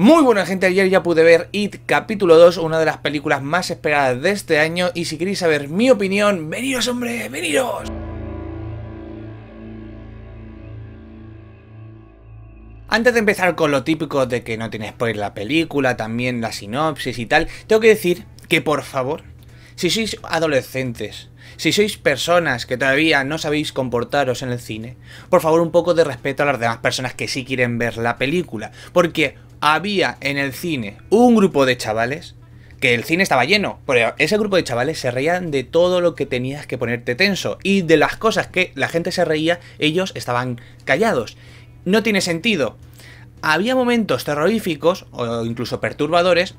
Muy buena gente, ayer ya pude ver It capítulo 2, una de las películas más esperadas de este año y si queréis saber mi opinión, veniros hombre, veniros. Antes de empezar con lo típico de que no tiene spoiler la película, también la sinopsis y tal, tengo que decir que por favor, si sois adolescentes, si sois personas que todavía no sabéis comportaros en el cine, por favor un poco de respeto a las demás personas que sí quieren ver la película, porque había en el cine un grupo de chavales que el cine estaba lleno, pero ese grupo de chavales se reían de todo lo que tenías que ponerte tenso y de las cosas que la gente se reía, ellos estaban callados. No tiene sentido. Había momentos terroríficos o incluso perturbadores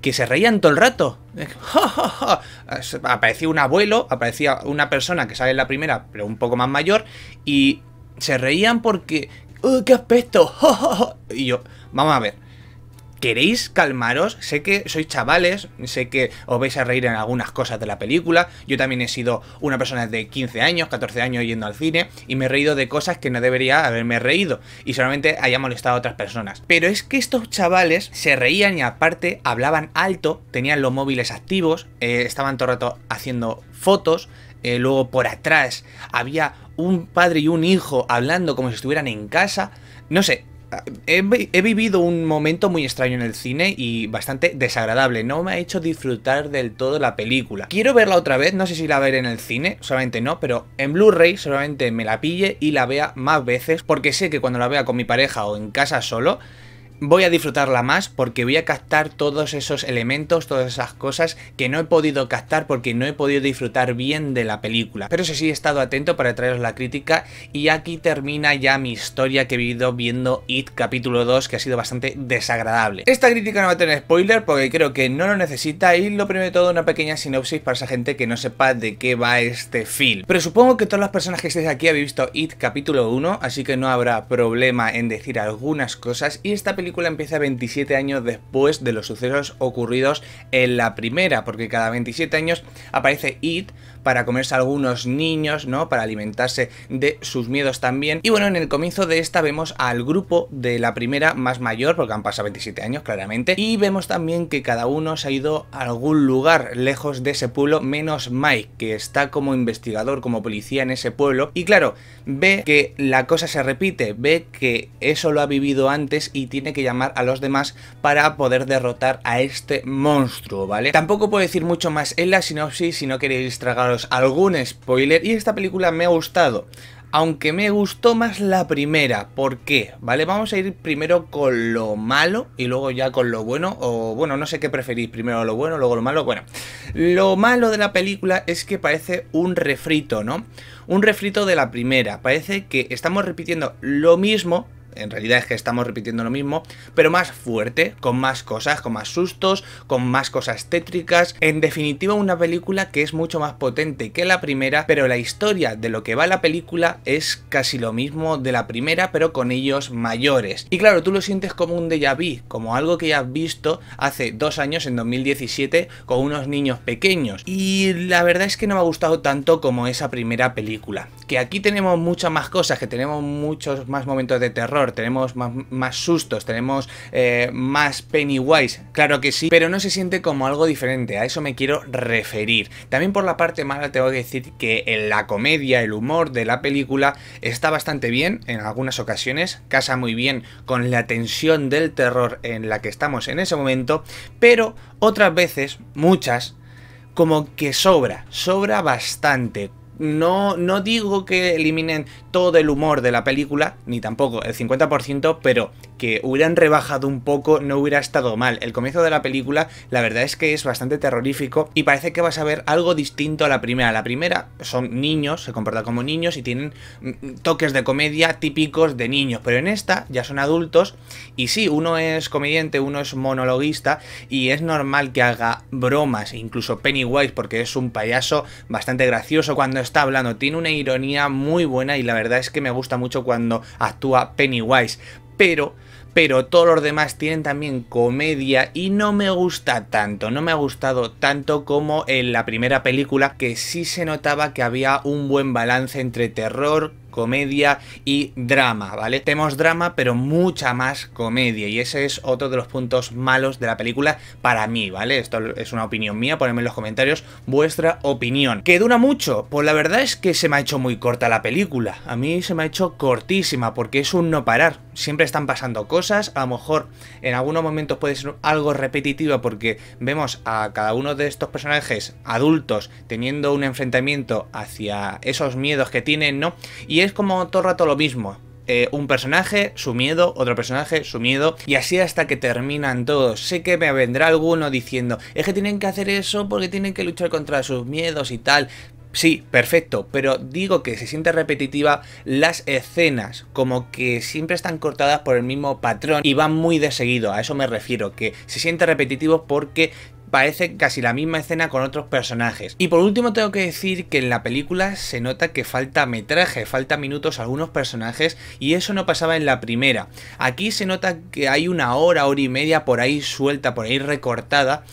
que se reían todo el rato. aparecía un abuelo, aparecía una persona que sale en la primera, pero un poco más mayor, y se reían porque qué aspecto! y yo, vamos a ver. ¿Queréis calmaros? Sé que sois chavales, sé que os vais a reír en algunas cosas de la película. Yo también he sido una persona de 15 años, 14 años yendo al cine y me he reído de cosas que no debería haberme reído y solamente haya molestado a otras personas. Pero es que estos chavales se reían y aparte hablaban alto, tenían los móviles activos, eh, estaban todo el rato haciendo fotos, eh, luego por atrás había un padre y un hijo hablando como si estuvieran en casa. No sé, he, vivido un momento muy extraño en el cine y bastante desagradable. No me ha hecho disfrutar del todo la película. Quiero verla otra vez, no sé si la veré en el cine, solamente no, pero en Blu-ray solamente me la pille y la vea más veces porque sé que cuando la vea con mi pareja o en casa solo voy a disfrutarla más porque voy a captar todos esos elementos, todas esas cosas que no he podido captar porque no he podido disfrutar bien de la película. Pero sí, he estado atento para traeros la crítica y aquí termina ya mi historia que he vivido viendo It capítulo 2 que ha sido bastante desagradable. Esta crítica no va a tener spoiler porque creo que no lo necesita y lo primero de todo una pequeña sinopsis para esa gente que no sepa de qué va este film. Pero supongo que todas las personas que estéis aquí habéis visto It capítulo 1, así que no habrá problema en decir algunas cosas y esta película empieza 27 años después de los sucesos ocurridos en la primera, porque cada 27 años aparece It para comerse algunos niños, ¿no? Para alimentarse de sus miedos también. Y bueno, en el comienzo de esta vemos al grupo de la primera más mayor, porque han pasado 27 años claramente, y vemos también que cada uno se ha ido a algún lugar lejos de ese pueblo, menos Mike, que está como investigador, como policía en ese pueblo, y claro, ve que la cosa se repite, ve que eso lo ha vivido antes y tiene que llamar a los demás para poder derrotar a este monstruo, ¿vale? Tampoco puedo decir mucho más en la sinopsis si no queréis tragaros algún spoiler y esta película me ha gustado aunque me gustó más la primera. ¿Por qué? ¿Vale? Vamos a ir primero con lo malo y luego ya con lo bueno. O bueno, no sé qué preferís, primero lo bueno, luego lo malo. Bueno, lo malo de la película es que parece un refrito, ¿no? Un refrito de la primera. Parece que estamos repitiendo lo mismo, en realidad es que estamos repitiendo lo mismo, pero más fuerte, con más cosas, con más sustos, con más cosas tétricas. En definitiva, una película que es mucho más potente que la primera, pero la historia de lo que va la película es casi lo mismo de la primera, pero con ellos mayores. Y claro, tú lo sientes como un déjà vu, como algo que ya has visto hace dos años, en 2017, con unos niños pequeños. Y la verdad es que no me ha gustado tanto como esa primera película. Que aquí tenemos muchas más cosas, que tenemos muchos más momentos de terror tenemos más, sustos, tenemos eh, más Pennywise, claro que sí, pero no se siente como algo diferente, a eso me quiero referir. También por la parte mala tengo que decir que en la comedia, el humor de la película está bastante bien en algunas ocasiones, casa muy bien con la tensión del terror en la que estamos en ese momento, pero otras veces, muchas, como que sobra, sobra bastante no, no digo que eliminen todo el humor de la película, ni tampoco el 50%, pero que hubieran rebajado un poco no hubiera estado mal. El comienzo de la película, la verdad es que es bastante terrorífico y parece que vas a ver algo distinto a la primera. La primera son niños, se comportan como niños y tienen mm, toques de comedia típicos de niños, pero en esta ya son adultos y sí, uno es comediante, uno es monologuista y es normal que haga bromas, e incluso Pennywise, porque es un payaso bastante gracioso cuando está hablando, tiene una ironía muy buena y la verdad es que me gusta mucho cuando actúa Pennywise, pero pero todos los demás tienen también comedia y no me gusta tanto, no me ha gustado tanto como en la primera película que sí se notaba que había un buen balance entre terror, comedia y drama, ¿vale? Tenemos drama, pero mucha más comedia, y ese es otro de los puntos malos de la película para mí, ¿vale? Esto es una opinión mía, ponedme en los comentarios vuestra opinión. ¿Que dura mucho? Pues la verdad es que se me ha hecho muy corta la película, a mí se me ha hecho cortísima, porque es un no parar, siempre están pasando cosas, a lo mejor en algunos momentos puede ser algo repetitiva porque vemos a cada uno de estos personajes adultos teniendo un enfrentamiento hacia esos miedos que tienen, ¿no? Y es como todo rato lo mismo. Eh, un personaje, su miedo, otro personaje, su miedo, y así hasta que terminan todos. Sé que me vendrá alguno diciendo, es que tienen que hacer eso porque tienen que luchar contra sus miedos y tal. Sí, perfecto, pero digo que se siente repetitiva las escenas, como que siempre están cortadas por el mismo patrón y van muy de seguido, a eso me refiero, que se siente repetitivo porque parece casi la misma escena con otros personajes. Y por último tengo que decir que en la película se nota que falta metraje, falta minutos a algunos personajes y eso no pasaba en la primera. Aquí se nota que hay una hora, hora y media por ahí suelta, por ahí recortada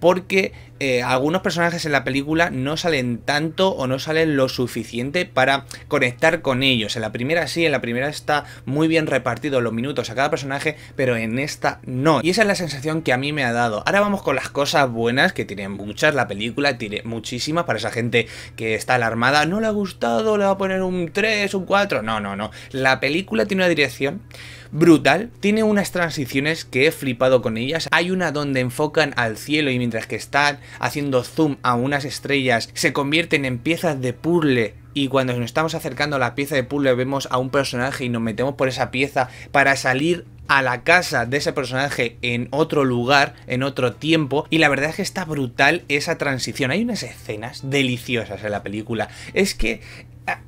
porque eh, algunos personajes en la película no salen tanto o no salen lo suficiente para conectar con ellos. En la primera sí, en la primera está muy bien repartido los minutos a cada personaje, pero en esta no. Y esa es la sensación que a mí me ha dado. Ahora vamos con las cosas buenas, que tiene muchas, la película tiene muchísimas para esa gente que está alarmada. No le ha gustado, le va a poner un 3, un 4. No, no, no. La película tiene una dirección brutal. Tiene unas transiciones que he flipado con ellas. Hay una donde enfocan al cielo y mientras que están haciendo zoom a unas estrellas, se convierten en piezas de puzzle y cuando nos estamos acercando a la pieza de puzzle vemos a un personaje y nos metemos por esa pieza para salir a la casa de ese personaje en otro lugar, en otro tiempo, y la verdad es que está brutal esa transición. Hay unas escenas deliciosas en la película. Es que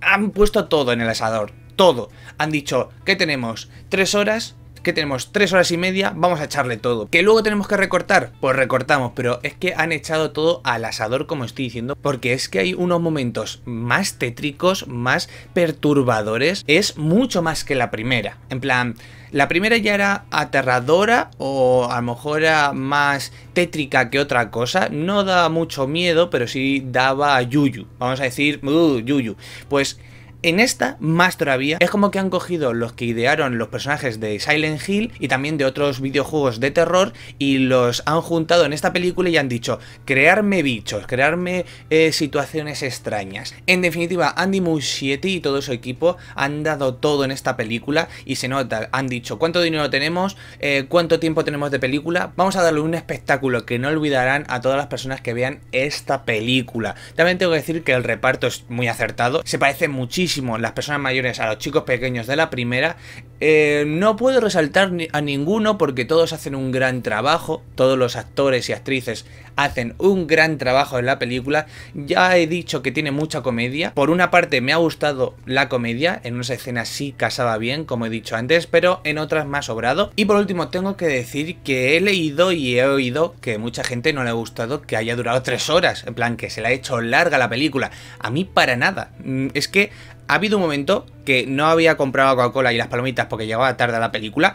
han puesto todo en el asador todo. Han dicho, que tenemos? ¿Tres horas? que tenemos tres horas y media, vamos a echarle todo. ¿Que luego tenemos que recortar? Pues recortamos, pero es que han echado todo al asador, como estoy diciendo, porque es que hay unos momentos más tétricos, más perturbadores, es mucho más que la primera. En plan, la primera ya era aterradora o a lo mejor era más tétrica que otra cosa. No daba mucho miedo, pero sí daba yuyu. Vamos a decir, uh, yuyu. Pues en esta, más todavía, es como que han cogido los que idearon los personajes de Silent Hill y también de otros videojuegos de terror y los han juntado en esta película y han dicho, crearme bichos, crearme eh, situaciones extrañas. En definitiva, Andy Muschietti y todo su equipo han dado todo en esta película y se nota, han dicho cuánto dinero tenemos, eh, cuánto tiempo tenemos de película, vamos a darle un espectáculo que no olvidarán a todas las personas que vean esta película. También tengo que decir que el reparto es muy acertado, se parece muchísimo las personas mayores a los chicos pequeños de la primera. Eh, no puedo resaltar a ninguno porque todos hacen un gran trabajo, todos los actores y actrices hacen un gran trabajo en la película. Ya he dicho que tiene mucha comedia. Por una parte me ha gustado la comedia, en unas escenas sí casaba bien, como he dicho antes, pero en otras más sobrado. Y por último tengo que decir que he leído y he oído que mucha gente no le ha gustado que haya durado tres horas, en plan que se le ha hecho larga la película. A mí para nada. Mm, es que ha habido un momento que no había comprado Coca-Cola y las palomitas porque llegaba tarde a la película.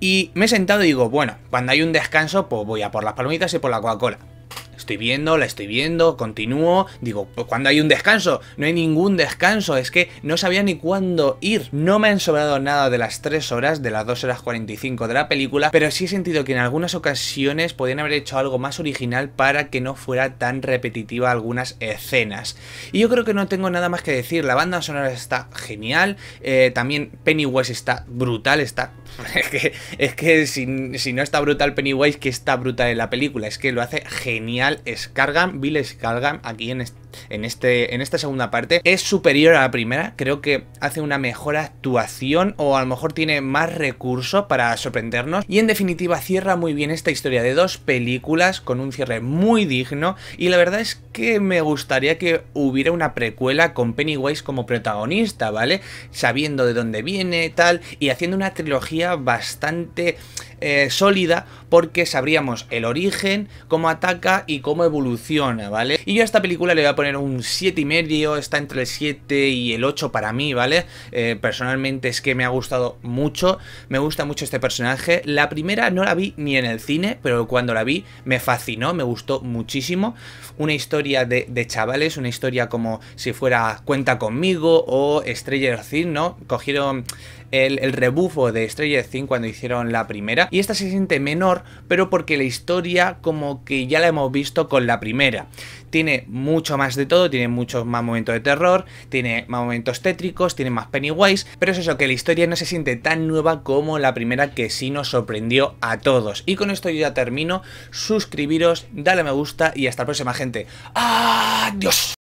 Y me he sentado y digo, bueno, cuando hay un descanso, pues voy a por las palomitas y por la Coca-Cola estoy viendo, la estoy viendo, continúo, digo, cuando hay un descanso? No hay ningún descanso, es que no sabía ni cuándo ir. No me han sobrado nada de las 3 horas, de las 2 horas 45 de la película, pero sí he sentido que en algunas ocasiones podían haber hecho algo más original para que no fuera tan repetitiva algunas escenas. Y yo creo que no tengo nada más que decir, la banda sonora está genial, eh, también Pennywise está brutal, está Es que, es que si, no está brutal Pennywise, que está brutal en la película. Es que lo hace genial Scargan, Bill Scargan, aquí en, en, este, en esta segunda parte es superior a la primera. Creo que hace una mejor actuación o a lo mejor tiene más recursos para sorprendernos. Y en definitiva cierra muy bien esta historia de dos películas con un cierre muy digno. Y la verdad es que me gustaría que hubiera una precuela con Pennywise como protagonista, ¿vale? Sabiendo de dónde viene, tal, y haciendo una trilogía bastante eh, sólida porque sabríamos el origen, cómo ataca y cómo evoluciona, ¿vale? Y yo a esta película le voy a poner un 7,5 está entre el 7 y el 8 para mí, ¿vale? Eh, personalmente es que me ha gustado mucho, me gusta mucho este personaje. La primera no la vi ni en el cine, pero cuando la vi me fascinó, me gustó muchísimo. Una historia de, de chavales, una historia como si fuera Cuenta conmigo o Stranger Things, ¿no? Cogieron el, rebufo de Stranger Things cuando hicieron la primera. Y esta se siente menor, pero porque la historia como que ya la hemos visto con la primera. Tiene mucho más de todo, tiene muchos más momentos de terror, tiene más momentos tétricos, tiene más Pennywise, pero es eso, que la historia no se siente tan nueva como la primera que sí nos sorprendió a todos. Y con esto yo ya termino, suscribiros, dale a me gusta y hasta la próxima gente. ¡Adiós!